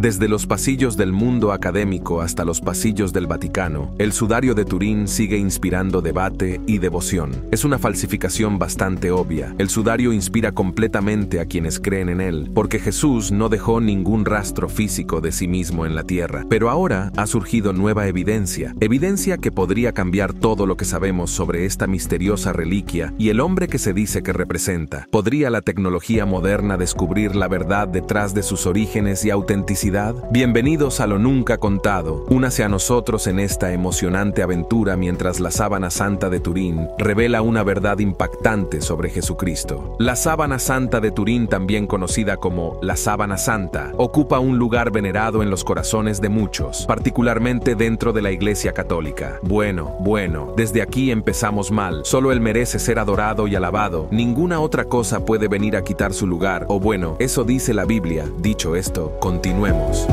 Desde los pasillos del mundo académico hasta los pasillos del Vaticano, el sudario de Turín sigue inspirando debate y devoción. Es una falsificación bastante obvia. El sudario inspira completamente a quienes creen en él, porque Jesús no dejó ningún rastro físico de sí mismo en la tierra. Pero ahora ha surgido nueva evidencia, evidencia que podría cambiar todo lo que sabemos sobre esta misteriosa reliquia y el hombre que se dice que representa. ¿Podría la tecnología moderna descubrir la verdad detrás de sus orígenes y autenticidad? Bienvenidos a lo nunca contado. Únase a nosotros en esta emocionante aventura mientras la sábana santa de Turín revela una verdad impactante sobre Jesucristo. La sábana santa de Turín, también conocida como la sábana santa, ocupa un lugar venerado en los corazones de muchos, particularmente dentro de la Iglesia Católica. Bueno, bueno, desde aquí empezamos mal. Solo Él merece ser adorado y alabado. Ninguna otra cosa puede venir a quitar su lugar, o bueno, eso dice la Biblia. Dicho esto, continuemos. somos.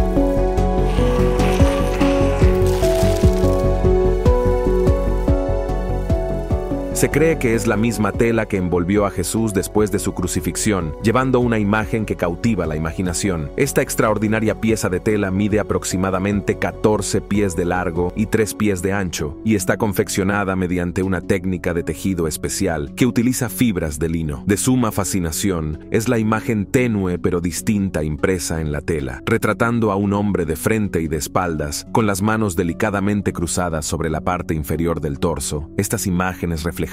Se cree que es la misma tela que envolvió a Jesús después de su crucifixión, llevando una imagen que cautiva la imaginación. Esta extraordinaria pieza de tela mide aproximadamente 14 pies de largo y 3 pies de ancho, y está confeccionada mediante una técnica de tejido especial que utiliza fibras de lino. De suma fascinación es la imagen tenue pero distinta impresa en la tela, retratando a un hombre de frente y de espaldas, con las manos delicadamente cruzadas sobre la parte inferior del torso. Estas imágenes reflejan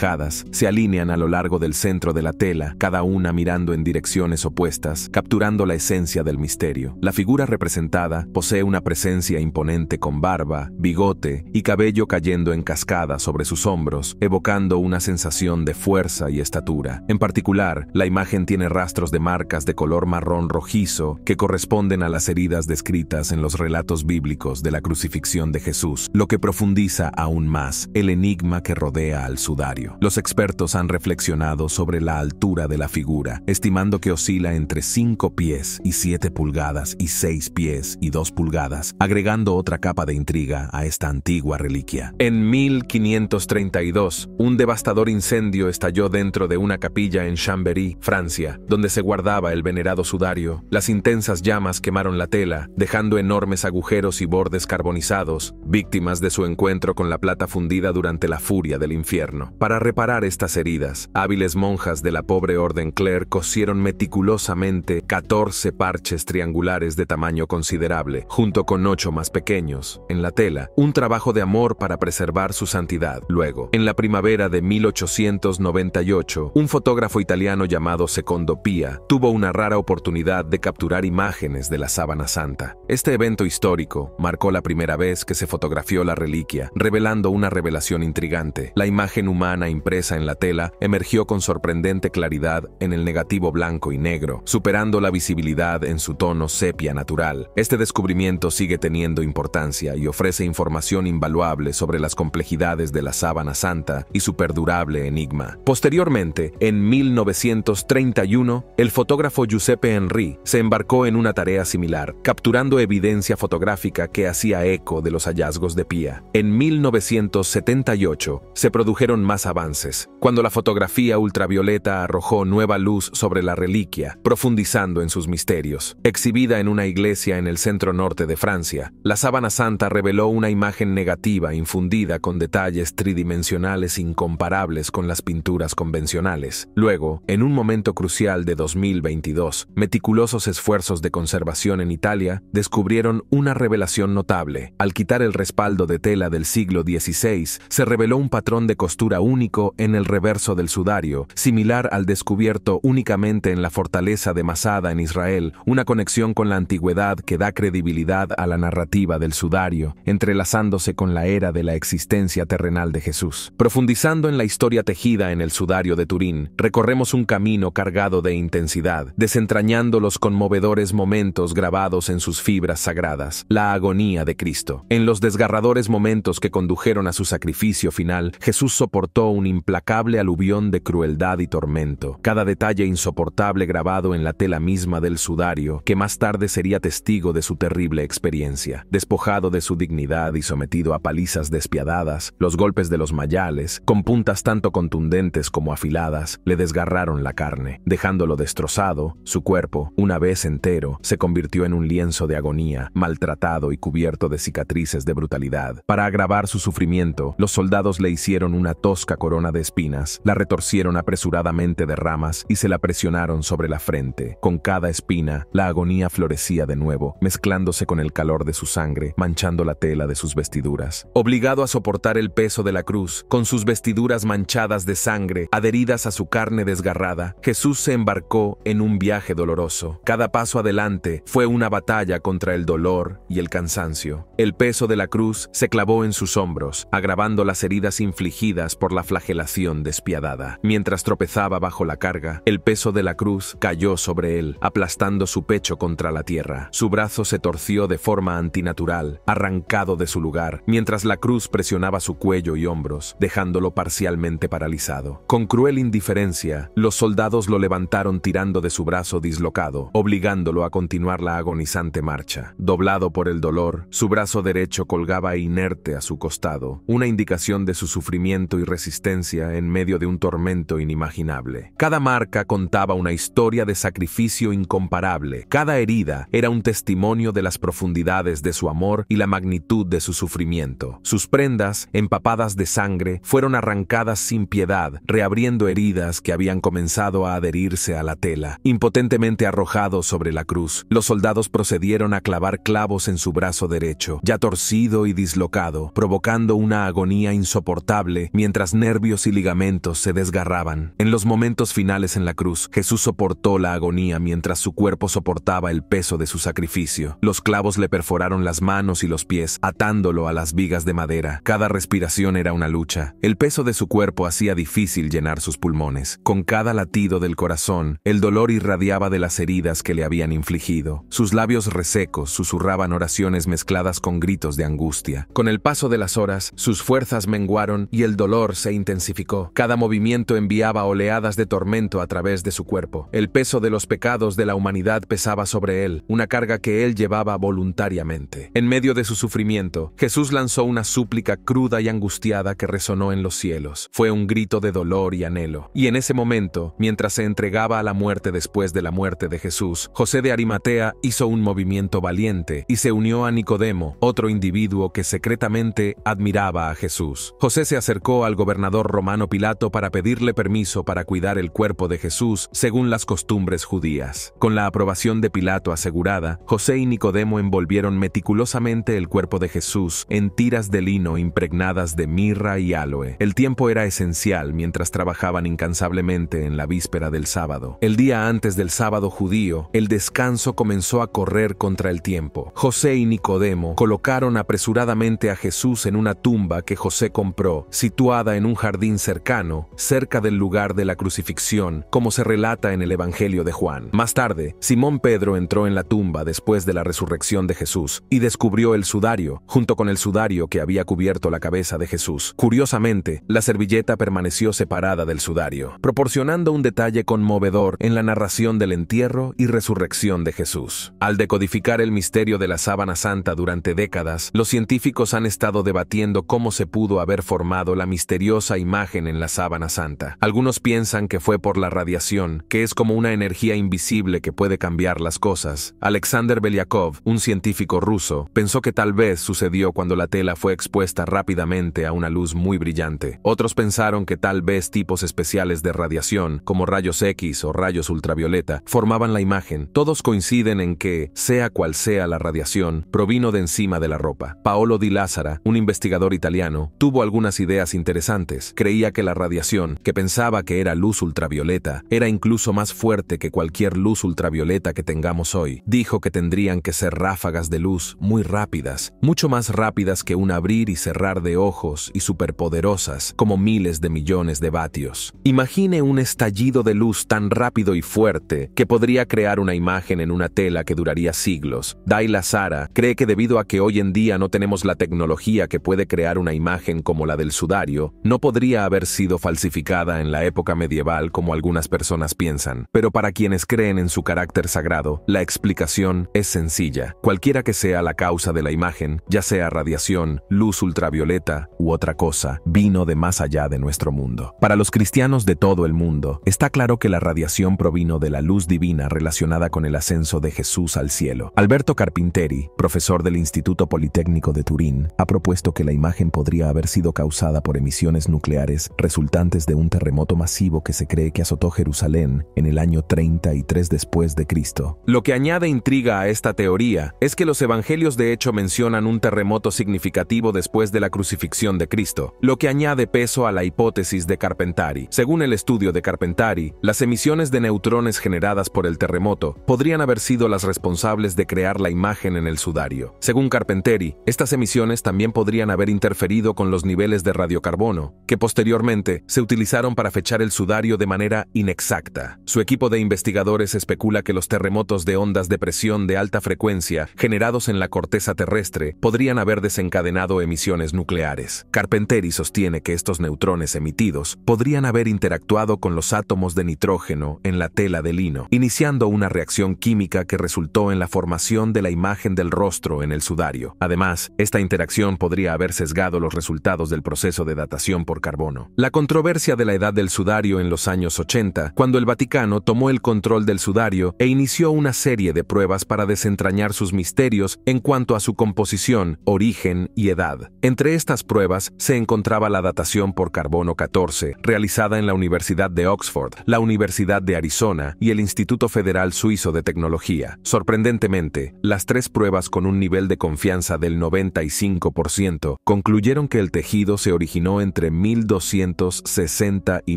se alinean a lo largo del centro de la tela, cada una mirando en direcciones opuestas, capturando la esencia del misterio. La figura representada posee una presencia imponente con barba, bigote y cabello cayendo en cascada sobre sus hombros, evocando una sensación de fuerza y estatura. En particular, la imagen tiene rastros de marcas de color marrón rojizo que corresponden a las heridas descritas en los relatos bíblicos de la crucifixión de Jesús, lo que profundiza aún más el enigma que rodea al sudario. Los expertos han reflexionado sobre la altura de la figura, estimando que oscila entre 5 pies y 7 pulgadas y 6 pies y 2 pulgadas, agregando otra capa de intriga a esta antigua reliquia. En 1532, un devastador incendio estalló dentro de una capilla en Chambéry, Francia, donde se guardaba el venerado sudario. Las intensas llamas quemaron la tela, dejando enormes agujeros y bordes carbonizados, víctimas de su encuentro con la plata fundida durante la furia del infierno. Para para reparar estas heridas, hábiles monjas de la pobre orden Claire cosieron meticulosamente 14 parches triangulares de tamaño considerable, junto con ocho más pequeños, en la tela, un trabajo de amor para preservar su santidad. Luego, en la primavera de 1898, un fotógrafo italiano llamado Secondo Pia tuvo una rara oportunidad de capturar imágenes de la sábana santa. Este evento histórico marcó la primera vez que se fotografió la reliquia, revelando una revelación intrigante. La imagen humana impresa en la tela emergió con sorprendente claridad en el negativo blanco y negro, superando la visibilidad en su tono sepia natural. Este descubrimiento sigue teniendo importancia y ofrece información invaluable sobre las complejidades de la sábana santa y su perdurable enigma. Posteriormente, en 1931, el fotógrafo Giuseppe Henry se embarcó en una tarea similar, capturando evidencia fotográfica que hacía eco de los hallazgos de Pía. En 1978 se produjeron más avances, cuando la fotografía ultravioleta arrojó nueva luz sobre la reliquia, profundizando en sus misterios. Exhibida en una iglesia en el centro norte de Francia, la sábana santa reveló una imagen negativa infundida con detalles tridimensionales incomparables con las pinturas convencionales. Luego, en un momento crucial de 2022, meticulosos esfuerzos de conservación en Italia descubrieron una revelación notable. Al quitar el respaldo de tela del siglo XVI, se reveló un patrón de costura único en el reverso del sudario, similar al descubierto únicamente en la fortaleza de Masada en Israel, una conexión con la antigüedad que da credibilidad a la narrativa del sudario, entrelazándose con la era de la existencia terrenal de Jesús. Profundizando en la historia tejida en el sudario de Turín, recorremos un camino cargado de intensidad, desentrañando los conmovedores momentos grabados en sus fibras sagradas, la agonía de Cristo. En los desgarradores momentos que condujeron a su sacrificio final, Jesús soportó un implacable aluvión de crueldad y tormento, cada detalle insoportable grabado en la tela misma del sudario, que más tarde sería testigo de su terrible experiencia. Despojado de su dignidad y sometido a palizas despiadadas, los golpes de los mayales, con puntas tanto contundentes como afiladas, le desgarraron la carne, dejándolo destrozado, su cuerpo, una vez entero, se convirtió en un lienzo de agonía, maltratado y cubierto de cicatrices de brutalidad. Para agravar su sufrimiento, los soldados le hicieron una tosca corona de espinas, la retorcieron apresuradamente de ramas y se la presionaron sobre la frente. Con cada espina, la agonía florecía de nuevo, mezclándose con el calor de su sangre, manchando la tela de sus vestiduras. Obligado a soportar el peso de la cruz, con sus vestiduras manchadas de sangre, adheridas a su carne desgarrada, Jesús se embarcó en un viaje doloroso. Cada paso adelante fue una batalla contra el dolor y el cansancio. El peso de la cruz se clavó en sus hombros, agravando las heridas infligidas por la flagelación despiadada. Mientras tropezaba bajo la carga, el peso de la cruz cayó sobre él, aplastando su pecho contra la tierra. Su brazo se torció de forma antinatural, arrancado de su lugar, mientras la cruz presionaba su cuello y hombros, dejándolo parcialmente paralizado. Con cruel indiferencia, los soldados lo levantaron tirando de su brazo dislocado, obligándolo a continuar la agonizante marcha. Doblado por el dolor, su brazo derecho colgaba inerte a su costado, una indicación de su sufrimiento y resistencia en medio de un tormento inimaginable. Cada marca contaba una historia de sacrificio incomparable. Cada herida era un testimonio de las profundidades de su amor y la magnitud de su sufrimiento. Sus prendas, empapadas de sangre, fueron arrancadas sin piedad, reabriendo heridas que habían comenzado a adherirse a la tela. Impotentemente arrojados sobre la cruz, los soldados procedieron a clavar clavos en su brazo derecho, ya torcido y dislocado, provocando una agonía insoportable mientras nervios y ligamentos se desgarraban. En los momentos finales en la cruz, Jesús soportó la agonía mientras su cuerpo soportaba el peso de su sacrificio. Los clavos le perforaron las manos y los pies, atándolo a las vigas de madera. Cada respiración era una lucha. El peso de su cuerpo hacía difícil llenar sus pulmones. Con cada latido del corazón, el dolor irradiaba de las heridas que le habían infligido. Sus labios resecos susurraban oraciones mezcladas con gritos de angustia. Con el paso de las horas, sus fuerzas menguaron y el dolor se intensificó. Cada movimiento enviaba oleadas de tormento a través de su cuerpo. El peso de los pecados de la humanidad pesaba sobre él, una carga que él llevaba voluntariamente. En medio de su sufrimiento, Jesús lanzó una súplica cruda y angustiada que resonó en los cielos. Fue un grito de dolor y anhelo. Y en ese momento, mientras se entregaba a la muerte después de la muerte de Jesús, José de Arimatea hizo un movimiento valiente y se unió a Nicodemo, otro individuo que secretamente admiraba a Jesús. José se acercó al gobernador romano Pilato para pedirle permiso para cuidar el cuerpo de Jesús según las costumbres judías. Con la aprobación de Pilato asegurada, José y Nicodemo envolvieron meticulosamente el cuerpo de Jesús en tiras de lino impregnadas de mirra y aloe. El tiempo era esencial mientras trabajaban incansablemente en la víspera del sábado. El día antes del sábado judío, el descanso comenzó a correr contra el tiempo. José y Nicodemo colocaron apresuradamente a Jesús en una tumba que José compró, situada en un jardín cercano, cerca del lugar de la crucifixión, como se relata en el Evangelio de Juan. Más tarde, Simón Pedro entró en la tumba después de la resurrección de Jesús y descubrió el sudario, junto con el sudario que había cubierto la cabeza de Jesús. Curiosamente, la servilleta permaneció separada del sudario, proporcionando un detalle conmovedor en la narración del entierro y resurrección de Jesús. Al decodificar el misterio de la sábana santa durante décadas, los científicos han estado debatiendo cómo se pudo haber formado la misteriosa imagen en la sábana santa. Algunos piensan que fue por la radiación, que es como una energía invisible que puede cambiar las cosas. Alexander Beliakov, un científico ruso, pensó que tal vez sucedió cuando la tela fue expuesta rápidamente a una luz muy brillante. Otros pensaron que tal vez tipos especiales de radiación, como rayos X o rayos ultravioleta, formaban la imagen. Todos coinciden en que, sea cual sea la radiación, provino de encima de la ropa. Paolo Di Lázara, un investigador italiano, tuvo algunas ideas interesantes Creía que la radiación, que pensaba que era luz ultravioleta, era incluso más fuerte que cualquier luz ultravioleta que tengamos hoy. Dijo que tendrían que ser ráfagas de luz muy rápidas, mucho más rápidas que un abrir y cerrar de ojos y superpoderosas como miles de millones de vatios. Imagine un estallido de luz tan rápido y fuerte que podría crear una imagen en una tela que duraría siglos. Daila Sara cree que debido a que hoy en día no tenemos la tecnología que puede crear una imagen como la del sudario, no no podría haber sido falsificada en la época medieval como algunas personas piensan, pero para quienes creen en su carácter sagrado, la explicación es sencilla. Cualquiera que sea la causa de la imagen, ya sea radiación, luz ultravioleta u otra cosa, vino de más allá de nuestro mundo. Para los cristianos de todo el mundo, está claro que la radiación provino de la luz divina relacionada con el ascenso de Jesús al cielo. Alberto Carpinteri, profesor del Instituto Politécnico de Turín, ha propuesto que la imagen podría haber sido causada por emisiones nucleares resultantes de un terremoto masivo que se cree que azotó Jerusalén en el año 33 después de Cristo. Lo que añade intriga a esta teoría es que los evangelios de hecho mencionan un terremoto significativo después de la crucifixión de Cristo, lo que añade peso a la hipótesis de Carpentari. Según el estudio de Carpentari, las emisiones de neutrones generadas por el terremoto podrían haber sido las responsables de crear la imagen en el sudario. Según Carpenteri, estas emisiones también podrían haber interferido con los niveles de radiocarbono, que posteriormente se utilizaron para fechar el sudario de manera inexacta. Su equipo de investigadores especula que los terremotos de ondas de presión de alta frecuencia generados en la corteza terrestre podrían haber desencadenado emisiones nucleares. Carpenteri sostiene que estos neutrones emitidos podrían haber interactuado con los átomos de nitrógeno en la tela de lino, iniciando una reacción química que resultó en la formación de la imagen del rostro en el sudario. Además, esta interacción podría haber sesgado los resultados del proceso de datación por carbono. La controversia de la edad del sudario en los años 80, cuando el Vaticano tomó el control del sudario e inició una serie de pruebas para desentrañar sus misterios en cuanto a su composición, origen y edad. Entre estas pruebas se encontraba la datación por carbono 14, realizada en la Universidad de Oxford, la Universidad de Arizona y el Instituto Federal Suizo de Tecnología. Sorprendentemente, las tres pruebas con un nivel de confianza del 95% concluyeron que el tejido se originó entre 1260 y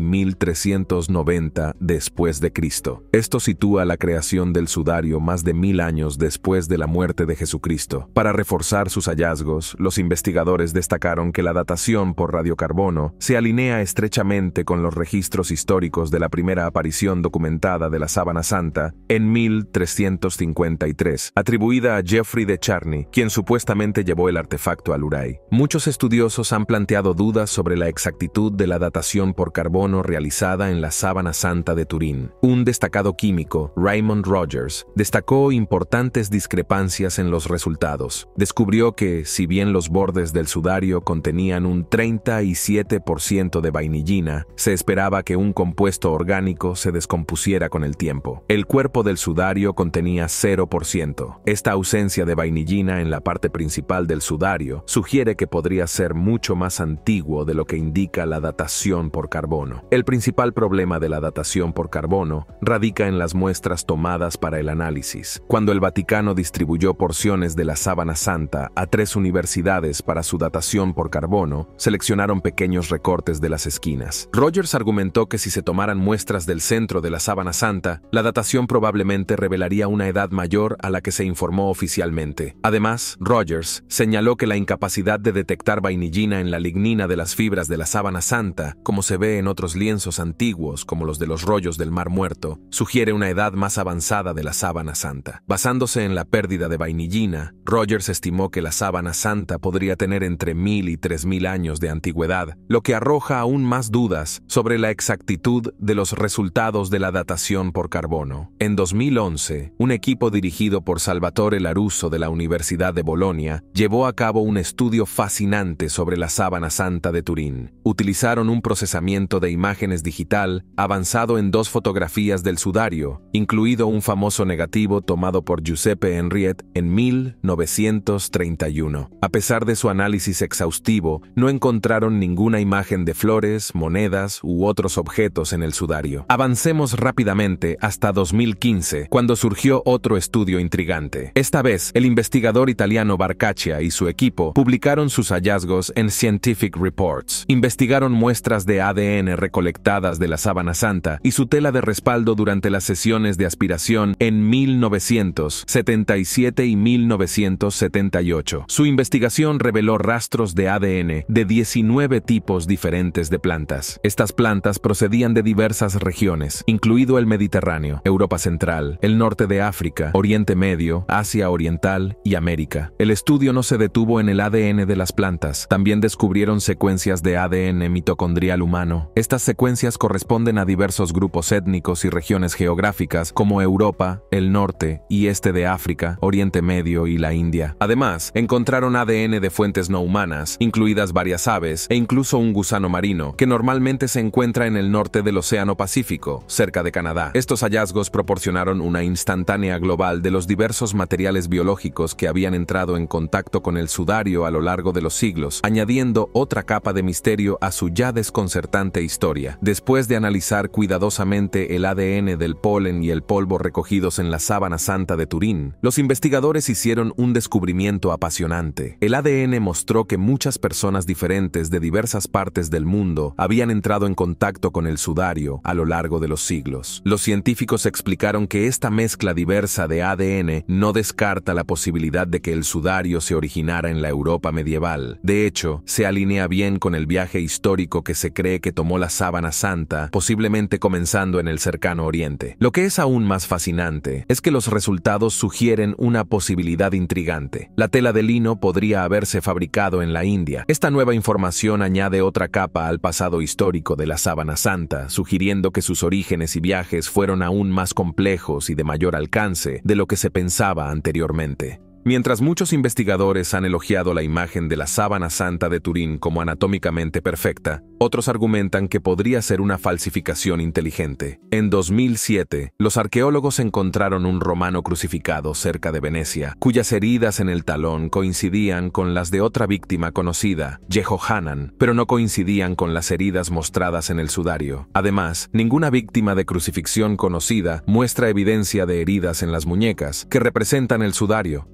1390 después de Cristo. Esto sitúa la creación del sudario más de mil años después de la muerte de Jesucristo. Para reforzar sus hallazgos, los investigadores destacaron que la datación por radiocarbono se alinea estrechamente con los registros históricos de la primera aparición documentada de la sábana santa en 1353, atribuida a Geoffrey de Charney, quien supuestamente llevó el artefacto al Uray. Muchos estudiosos han planteado dudas sobre la exactitud de la datación por carbono realizada en la sábana santa de Turín. Un destacado químico, Raymond Rogers, destacó importantes discrepancias en los resultados. Descubrió que, si bien los bordes del sudario contenían un 37% de vainillina, se esperaba que un compuesto orgánico se descompusiera con el tiempo. El cuerpo del sudario contenía 0%. Esta ausencia de vainillina en la parte principal del sudario sugiere que podría ser mucho más antiguo de lo que indica la datación por carbono. El principal problema de la datación por carbono radica en las muestras tomadas para el análisis. Cuando el Vaticano distribuyó porciones de la sábana santa a tres universidades para su datación por carbono, seleccionaron pequeños recortes de las esquinas. Rogers argumentó que si se tomaran muestras del centro de la sábana santa, la datación probablemente revelaría una edad mayor a la que se informó oficialmente. Además, Rogers señaló que la incapacidad de detectar vainillina en la lignina de las fibras de la sábana santa, como se ve en otros lienzos antiguos como los de los rollos del Mar Muerto, sugiere una edad más avanzada de la sábana santa. Basándose en la pérdida de vainillina, Rogers estimó que la sábana santa podría tener entre mil y tres 3000 años de antigüedad, lo que arroja aún más dudas sobre la exactitud de los resultados de la datación por carbono. En 2011, un equipo dirigido por Salvatore Laruso de la Universidad de Bolonia llevó a cabo un estudio fascinante sobre la sábana santa de Turín utilizaron un procesamiento de imágenes digital avanzado en dos fotografías del sudario, incluido un famoso negativo tomado por Giuseppe Henriette en 1931. A pesar de su análisis exhaustivo, no encontraron ninguna imagen de flores, monedas u otros objetos en el sudario. Avancemos rápidamente hasta 2015, cuando surgió otro estudio intrigante. Esta vez, el investigador italiano Barcaccia y su equipo publicaron sus hallazgos en Scientific Reports. Investigaron muestras de ADN recolectadas de la sábana santa y su tela de respaldo durante las sesiones de aspiración en 1977 y 1978. Su investigación reveló rastros de ADN de 19 tipos diferentes de plantas. Estas plantas procedían de diversas regiones, incluido el Mediterráneo, Europa Central, el norte de África, Oriente Medio, Asia Oriental y América. El estudio no se detuvo en el ADN de las plantas, también descubrieron secuencias de ADN mitocondrial humano. Estas secuencias corresponden a diversos grupos étnicos y regiones geográficas como Europa, el norte y este de África, Oriente Medio y la India. Además, encontraron ADN de fuentes no humanas, incluidas varias aves e incluso un gusano marino, que normalmente se encuentra en el norte del Océano Pacífico, cerca de Canadá. Estos hallazgos proporcionaron una instantánea global de los diversos materiales biológicos que habían entrado en contacto con el sudario a lo largo de los siglos, añadiendo otra capa de misterio a su ya desconcertante historia. Después de analizar cuidadosamente el ADN del polen y el polvo recogidos en la sábana santa de Turín, los investigadores hicieron un descubrimiento apasionante. El ADN mostró que muchas personas diferentes de diversas partes del mundo habían entrado en contacto con el sudario a lo largo de los siglos. Los científicos explicaron que esta mezcla diversa de ADN no descarta la posibilidad de que el sudario se originara en la Europa medieval. De hecho, se alinea bien con el viaje histórico que se cree que tomó la sábana santa, posiblemente comenzando en el cercano oriente. Lo que es aún más fascinante es que los resultados sugieren una posibilidad intrigante. La tela de lino podría haberse fabricado en la India. Esta nueva información añade otra capa al pasado histórico de la sábana santa, sugiriendo que sus orígenes y viajes fueron aún más complejos y de mayor alcance de lo que se pensaba anteriormente. Mientras muchos investigadores han elogiado la imagen de la sábana santa de Turín como anatómicamente perfecta, otros argumentan que podría ser una falsificación inteligente. En 2007, los arqueólogos encontraron un romano crucificado cerca de Venecia, cuyas heridas en el talón coincidían con las de otra víctima conocida, Yehohanan, pero no coincidían con las heridas mostradas en el sudario. Además, ninguna víctima de crucifixión conocida muestra evidencia de heridas en las muñecas, que representan el sudario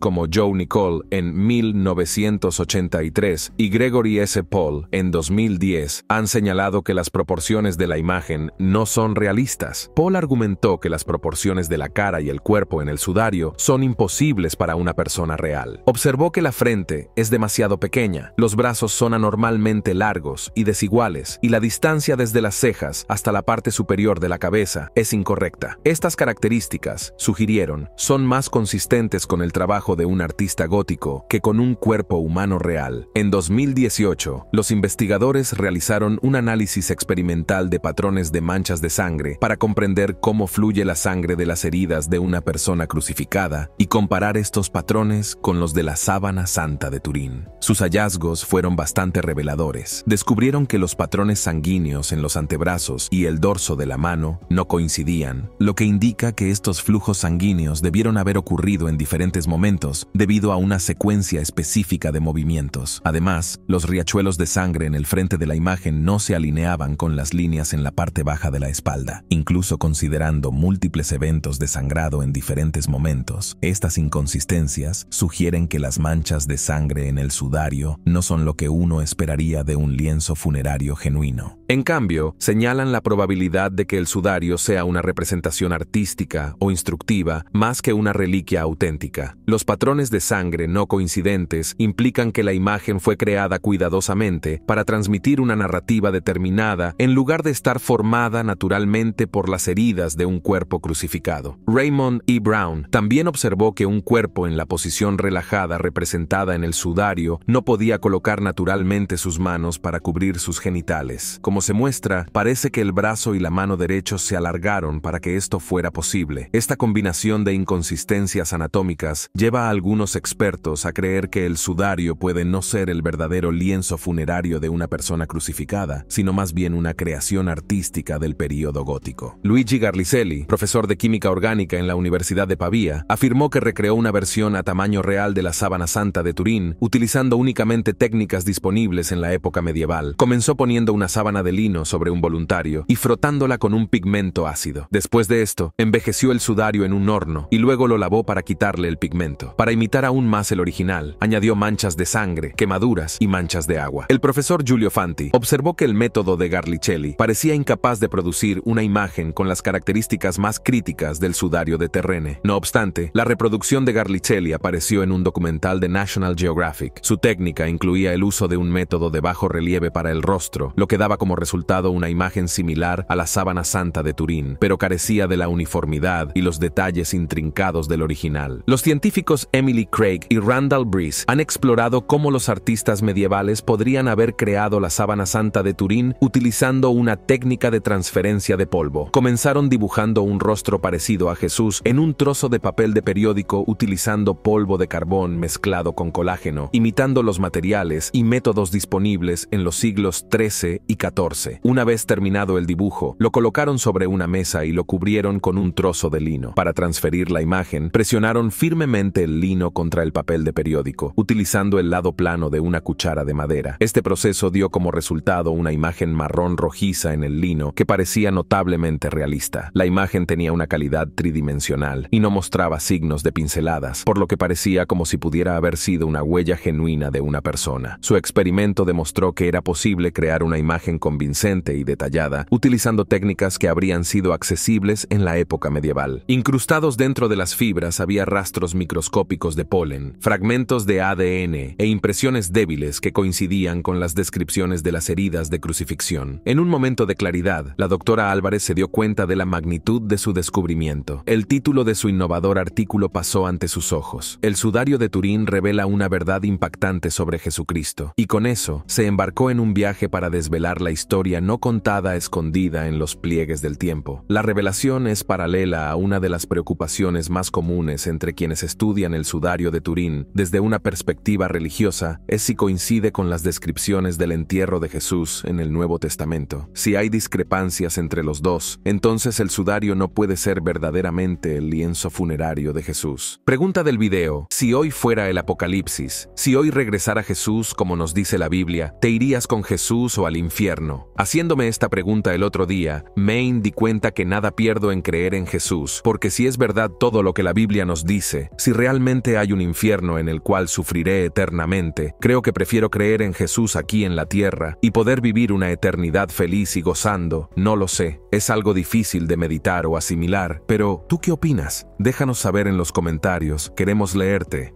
como Joe Nicole en 1983 y Gregory S. Paul en 2010 han señalado que las proporciones de la imagen no son realistas. Paul argumentó que las proporciones de la cara y el cuerpo en el sudario son imposibles para una persona real. Observó que la frente es demasiado pequeña, los brazos son anormalmente largos y desiguales, y la distancia desde las cejas hasta la parte superior de la cabeza es incorrecta. Estas características, sugirieron, son más consistentes con el trabajo de un artista gótico que con un cuerpo humano real. En 2018, los investigadores realizaron un análisis experimental de patrones de manchas de sangre para comprender cómo fluye la sangre de las heridas de una persona crucificada y comparar estos patrones con los de la sábana santa de Turín. Sus hallazgos fueron bastante reveladores. Descubrieron que los patrones sanguíneos en los antebrazos y el dorso de la mano no coincidían, lo que indica que estos flujos sanguíneos debieron haber ocurrido en diferentes momentos debido a una secuencia específica de movimientos. Además, los riachuelos de sangre en el frente de la imagen no se alineaban con las líneas en la parte baja de la espalda. Incluso considerando múltiples eventos de sangrado en diferentes momentos, estas inconsistencias sugieren que las manchas de sangre en el sudario no son lo que uno esperaría de un lienzo funerario genuino. En cambio, señalan la probabilidad de que el sudario sea una representación artística o instructiva más que una reliquia auténtica. Los patrones de sangre no coincidentes implican que la imagen fue creada cuidadosamente para transmitir una narrativa determinada en lugar de estar formada naturalmente por las heridas de un cuerpo crucificado. Raymond E. Brown también observó que un cuerpo en la posición relajada representada en el sudario no podía colocar naturalmente sus manos para cubrir sus genitales. Como se muestra, parece que el brazo y la mano derecho se alargaron para que esto fuera posible. Esta combinación de inconsistencias anatómicas lleva a algunos expertos a creer que el sudario puede no ser el verdadero lienzo funerario de una persona crucificada, sino más bien una creación artística del período gótico. Luigi Garlicelli, profesor de química orgánica en la Universidad de Pavía, afirmó que recreó una versión a tamaño real de la sábana santa de Turín, utilizando únicamente técnicas disponibles en la época medieval. Comenzó poniendo una sábana de lino sobre un voluntario y frotándola con un pigmento ácido. Después de esto, envejeció el sudario en un horno y luego lo lavó para quitarle el pigmento para imitar aún más el original, añadió manchas de sangre, quemaduras y manchas de agua. El profesor Giulio Fanti observó que el método de Garlicelli parecía incapaz de producir una imagen con las características más críticas del sudario de Terrene. No obstante, la reproducción de Garlicelli apareció en un documental de National Geographic. Su técnica incluía el uso de un método de bajo relieve para el rostro, lo que daba como resultado una imagen similar a la sábana santa de Turín, pero carecía de la uniformidad y los detalles intrincados del original. Los científicos Emily Craig y Randall Breeze han explorado cómo los artistas medievales podrían haber creado la sábana santa de Turín utilizando una técnica de transferencia de polvo. Comenzaron dibujando un rostro parecido a Jesús en un trozo de papel de periódico utilizando polvo de carbón mezclado con colágeno, imitando los materiales y métodos disponibles en los siglos XIII y XIV. Una vez terminado el dibujo, lo colocaron sobre una mesa y lo cubrieron con un trozo de lino. Para transferir la imagen, presionaron firmemente el lino contra el papel de periódico, utilizando el lado plano de una cuchara de madera. Este proceso dio como resultado una imagen marrón rojiza en el lino que parecía notablemente realista. La imagen tenía una calidad tridimensional y no mostraba signos de pinceladas, por lo que parecía como si pudiera haber sido una huella genuina de una persona. Su experimento demostró que era posible crear una imagen convincente y detallada utilizando técnicas que habrían sido accesibles en la época medieval. Incrustados dentro de las fibras había rastros microscópicos de polen, fragmentos de ADN e impresiones débiles que coincidían con las descripciones de las heridas de crucifixión. En un momento de claridad, la doctora Álvarez se dio cuenta de la magnitud de su descubrimiento. El título de su innovador artículo pasó ante sus ojos. El sudario de Turín revela una verdad impactante sobre Jesucristo, y con eso se embarcó en un viaje para desvelar la historia no contada escondida en los pliegues del tiempo. La revelación es paralela a una de las preocupaciones más comunes entre quienes estudian el sudario de Turín desde una perspectiva religiosa es si coincide con las descripciones del entierro de Jesús en el Nuevo Testamento. Si hay discrepancias entre los dos, entonces el sudario no puede ser verdaderamente el lienzo funerario de Jesús. Pregunta del video, si hoy fuera el Apocalipsis, si hoy regresara Jesús como nos dice la Biblia, ¿te irías con Jesús o al infierno? Haciéndome esta pregunta el otro día, Maine di cuenta que nada pierdo en creer en Jesús, porque si es verdad todo lo que la Biblia nos dice, si realmente hay un infierno en el cual sufriré eternamente, creo que prefiero creer en Jesús aquí en la tierra y poder vivir una eternidad feliz y gozando, no lo sé, es algo difícil de meditar o asimilar, pero ¿tú qué opinas? Déjanos saber en los comentarios, queremos leerte.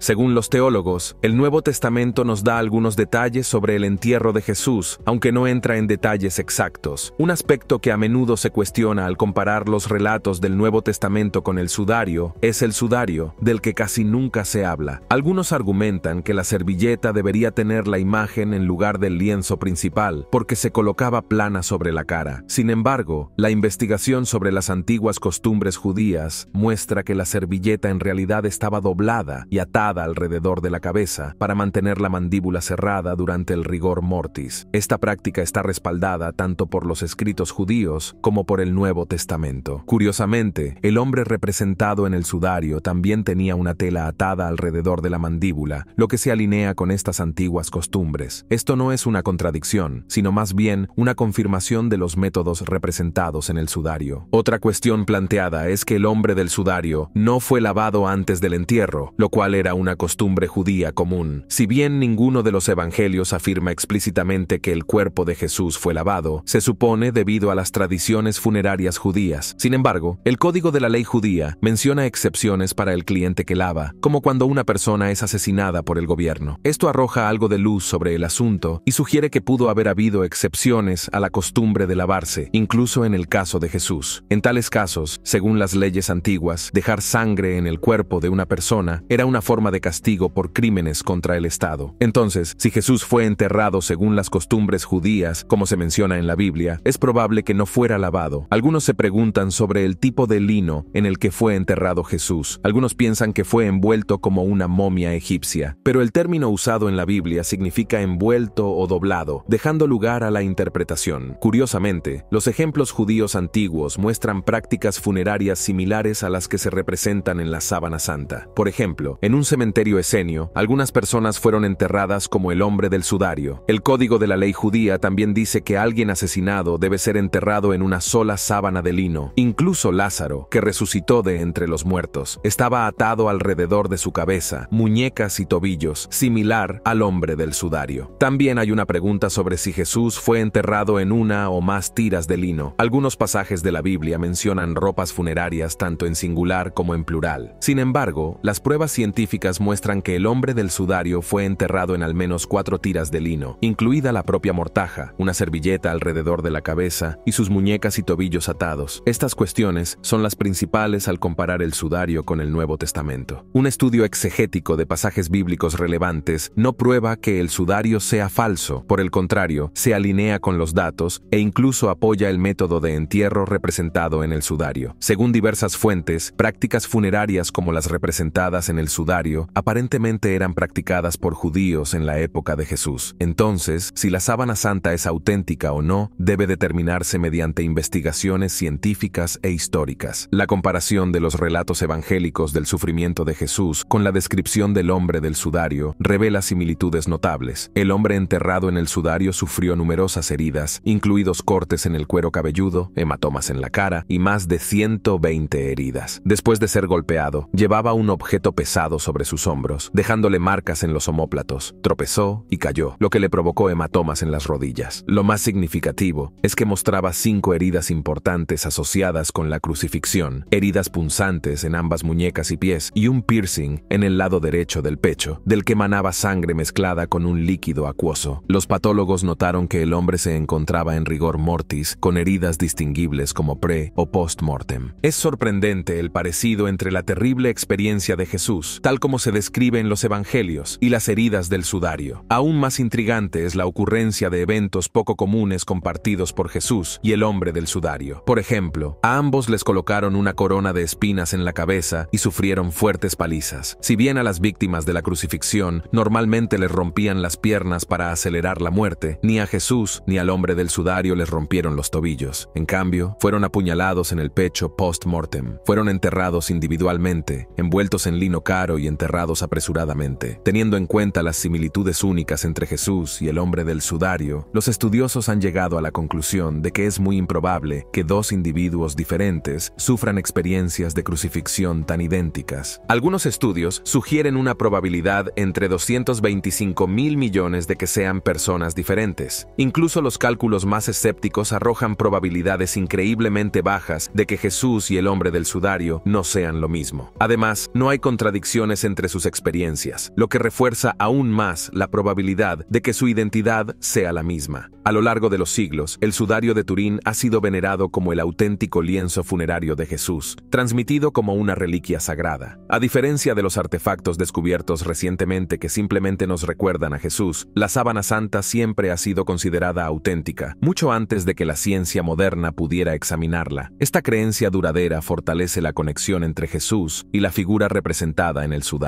Según los teólogos, el Nuevo Testamento nos da algunos detalles sobre el entierro de Jesús, aunque no entra en detalles exactos, un aspecto que a menudo se cuestiona al comparar los relatos del Nuevo Testamento con el sudario, es el sudario, del que casi nunca se habla. Algunos argumentan que la servilleta debería tener la imagen en lugar del lienzo principal, porque se colocaba plana sobre la cara. Sin embargo, la investigación sobre las antiguas costumbres judías muestra que la servilleta en realidad estaba doblada y atada alrededor de la cabeza para mantener la mandíbula cerrada durante el rigor mortis. Esta práctica está respaldada tanto por los escritos judíos como por el Nuevo Testamento. Curiosamente, el hombre representado en el sudario también tenía una tela atada alrededor de la mandíbula, lo que se alinea con estas antiguas costumbres. Esto no es una contradicción, sino más bien una confirmación de los métodos representados en el sudario. Otra cuestión planteada es que el hombre del sudario no fue lavado antes del entierro, lo cual era una costumbre judía común. Si bien ninguno de los evangelios afirma explícitamente que el cuerpo de Jesús fue lavado, se supone debido a las tradiciones funerarias judías. Sin embargo, el código de la ley judía menciona excepciones para el cliente que lava, como cuando una persona es asesinada por el gobierno. Esto arroja algo de luz sobre el asunto y sugiere que pudo haber habido excepciones a la costumbre de lavarse, incluso en el caso de Jesús. En tales casos, según las leyes antiguas, dejar sangre en el cuerpo de una persona era una forma de castigo por crímenes contra el Estado. Entonces, si Jesús fue enterrado según las costumbres judías, como se menciona en la Biblia, es probable que no fuera lavado. Algunos se preguntan sobre el tipo de lino en el que fue enterrado Jesús. Algunos piensan que fue envuelto como una momia egipcia, pero el término usado en la Biblia significa envuelto o doblado, dejando lugar a la interpretación. Curiosamente, los ejemplos judíos antiguos muestran prácticas funerarias similares a las que se representan en la sábana santa. Por ejemplo, en un cementerio esenio, algunas personas fueron enterradas como el hombre del sudario. El código de la ley judía también dice que alguien asesinado debe ser enterrado en una sola sábana de lino. Incluso Lázaro, que resucitó de entre los muertos, estaba atado alrededor de su cabeza, muñecas y tobillos, similar al hombre del sudario. También hay una pregunta sobre si Jesús fue enterrado en una o más tiras de lino. Algunos pasajes de la Biblia mencionan ropas funerarias tanto en singular como en plural. Sin embargo, las pruebas científicas muestran que el hombre del sudario fue enterrado en al menos cuatro tiras de lino, incluida la propia mortaja, una servilleta alrededor de la cabeza y sus muñecas y tobillos atados. Estas cuestiones son las principales al comparar el sudario con el Nuevo Testamento. Un estudio exegético de pasajes bíblicos relevantes no prueba que el sudario sea falso, por el contrario, se alinea con los datos e incluso apoya el método de entierro representado en el sudario. Según diversas fuentes, prácticas funerarias como las representadas en el sudario aparentemente eran practicadas por judíos en la época de Jesús. Entonces, si la sábana santa es auténtica o no, debe determinarse mediante investigaciones científicas e históricas. La comparación de los relatos evangélicos del sufrimiento de Jesús con la descripción del hombre del sudario revela similitudes notables. El hombre enterrado en el sudario sufrió numerosas heridas, incluidos cortes en el cuero cabelludo, hematomas en la cara y más de 120 heridas. Después de ser golpeado, llevaba un objeto pesado sobre sus hombros, dejándole marcas en los homóplatos. Tropezó y cayó, lo que le provocó hematomas en las rodillas. Lo más significativo es que mostraba cinco heridas importantes asociadas con la crucifixión, heridas punzantes en ambas muñecas y pies y un piercing en el lado derecho del pecho, del que manaba sangre mezclada con un líquido acuoso. Los patólogos notaron que el hombre se encontraba en rigor mortis, con heridas distinguibles como pre o post-mortem. Es sorprendente el parecido entre la terrible experiencia de Jesús, tal como se describe en los evangelios, y las heridas del sudario. Aún más intrigante es la ocurrencia de eventos poco comunes compartidos por Jesús y el hombre del sudario. Por ejemplo, a ambos les colocaron una corona de espinas en la cabeza y sufrieron fuertes palizas. Si bien a las víctimas de la crucifixión normalmente les rompían las piernas para acelerar la muerte, ni a Jesús ni al hombre del sudario les rompieron los tobillos. En cambio, fueron apuñalados en el pecho post-mortem. Fueron enterrados individualmente, envueltos en lino caro y en apresuradamente. Teniendo en cuenta las similitudes únicas entre Jesús y el hombre del sudario, los estudiosos han llegado a la conclusión de que es muy improbable que dos individuos diferentes sufran experiencias de crucifixión tan idénticas. Algunos estudios sugieren una probabilidad entre 225 mil millones de que sean personas diferentes. Incluso los cálculos más escépticos arrojan probabilidades increíblemente bajas de que Jesús y el hombre del sudario no sean lo mismo. Además, no hay contradicciones en entre sus experiencias, lo que refuerza aún más la probabilidad de que su identidad sea la misma. A lo largo de los siglos, el sudario de Turín ha sido venerado como el auténtico lienzo funerario de Jesús, transmitido como una reliquia sagrada. A diferencia de los artefactos descubiertos recientemente que simplemente nos recuerdan a Jesús, la sábana santa siempre ha sido considerada auténtica, mucho antes de que la ciencia moderna pudiera examinarla. Esta creencia duradera fortalece la conexión entre Jesús y la figura representada en el sudario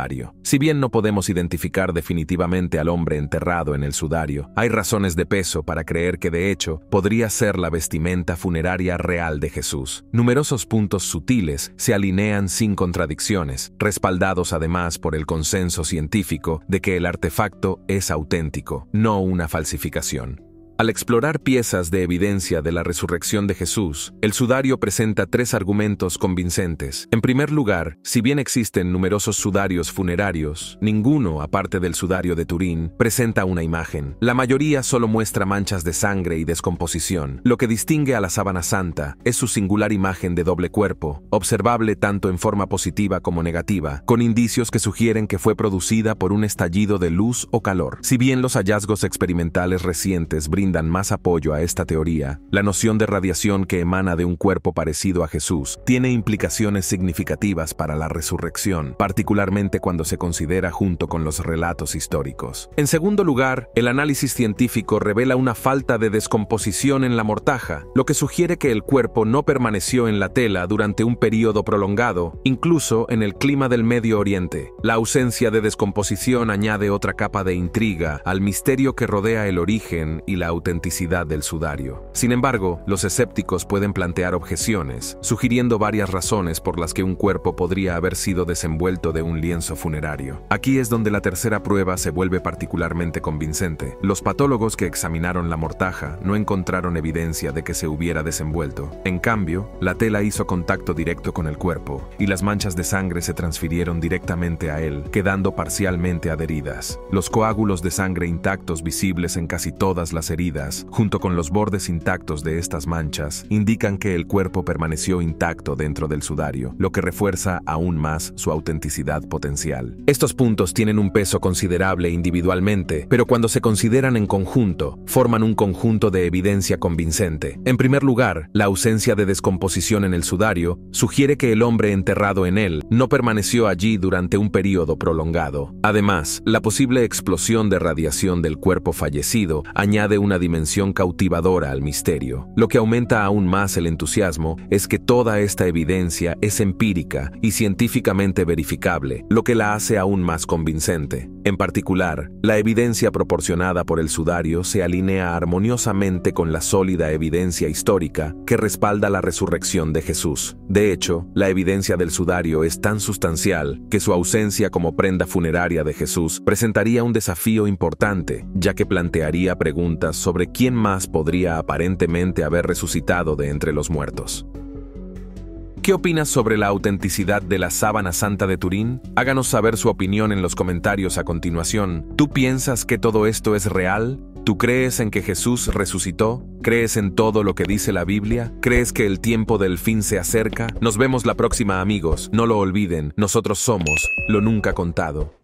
si bien no podemos identificar definitivamente al hombre enterrado en el sudario, hay razones de peso para creer que de hecho podría ser la vestimenta funeraria real de Jesús. Numerosos puntos sutiles se alinean sin contradicciones, respaldados además por el consenso científico de que el artefacto es auténtico, no una falsificación. Al explorar piezas de evidencia de la resurrección de Jesús, el sudario presenta tres argumentos convincentes. En primer lugar, si bien existen numerosos sudarios funerarios, ninguno, aparte del sudario de Turín, presenta una imagen. La mayoría solo muestra manchas de sangre y descomposición. Lo que distingue a la sábana santa es su singular imagen de doble cuerpo, observable tanto en forma positiva como negativa, con indicios que sugieren que fue producida por un estallido de luz o calor. Si bien los hallazgos experimentales recientes brindan dan más apoyo a esta teoría, la noción de radiación que emana de un cuerpo parecido a Jesús tiene implicaciones significativas para la resurrección, particularmente cuando se considera junto con los relatos históricos. En segundo lugar, el análisis científico revela una falta de descomposición en la mortaja, lo que sugiere que el cuerpo no permaneció en la tela durante un periodo prolongado, incluso en el clima del Medio Oriente. La ausencia de descomposición añade otra capa de intriga al misterio que rodea el origen y la autenticidad del sudario. Sin embargo, los escépticos pueden plantear objeciones, sugiriendo varias razones por las que un cuerpo podría haber sido desenvuelto de un lienzo funerario. Aquí es donde la tercera prueba se vuelve particularmente convincente. Los patólogos que examinaron la mortaja no encontraron evidencia de que se hubiera desenvuelto. En cambio, la tela hizo contacto directo con el cuerpo, y las manchas de sangre se transfirieron directamente a él, quedando parcialmente adheridas. Los coágulos de sangre intactos visibles en casi todas las heridas junto con los bordes intactos de estas manchas, indican que el cuerpo permaneció intacto dentro del sudario, lo que refuerza aún más su autenticidad potencial. Estos puntos tienen un peso considerable individualmente, pero cuando se consideran en conjunto, forman un conjunto de evidencia convincente. En primer lugar, la ausencia de descomposición en el sudario sugiere que el hombre enterrado en él no permaneció allí durante un periodo prolongado. Además, la posible explosión de radiación del cuerpo fallecido añade una dimensión cautivadora al misterio. Lo que aumenta aún más el entusiasmo es que toda esta evidencia es empírica y científicamente verificable, lo que la hace aún más convincente. En particular, la evidencia proporcionada por el sudario se alinea armoniosamente con la sólida evidencia histórica que respalda la resurrección de Jesús. De hecho, la evidencia del sudario es tan sustancial que su ausencia como prenda funeraria de Jesús presentaría un desafío importante, ya que plantearía preguntas sobre quién más podría aparentemente haber resucitado de entre los muertos. ¿Qué opinas sobre la autenticidad de la sábana santa de Turín? Háganos saber su opinión en los comentarios a continuación. ¿Tú piensas que todo esto es real? ¿Tú crees en que Jesús resucitó? ¿Crees en todo lo que dice la Biblia? ¿Crees que el tiempo del fin se acerca? Nos vemos la próxima amigos. No lo olviden, nosotros somos lo nunca contado.